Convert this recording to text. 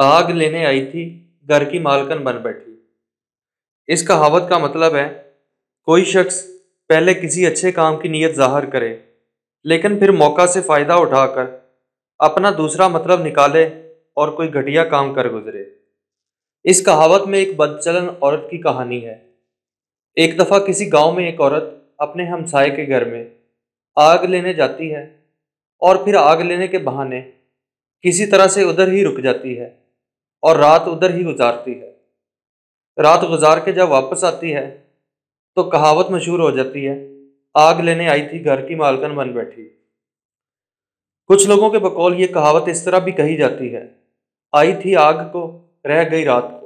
आग लेने आई थी घर की मालकन बन बैठी इस कहावत का मतलब है कोई शख्स पहले किसी अच्छे काम की नीयत जाहिर करे लेकिन फिर मौका से फ़ायदा उठाकर अपना दूसरा मतलब निकाले और कोई घटिया काम कर गुजरे इस कहावत में एक बदचलन औरत की कहानी है एक दफ़ा किसी गांव में एक औरत अपने हमसाए के घर में आग लेने जाती है और फिर आग लेने के बहाने किसी तरह से उधर ही रुक जाती है और रात उधर ही गुजारती है रात गुजार के जब वापस आती है तो कहावत मशहूर हो जाती है आग लेने आई थी घर की मालकन बन बैठी कुछ लोगों के बकौल ये कहावत इस तरह भी कही जाती है आई थी आग को रह गई रात को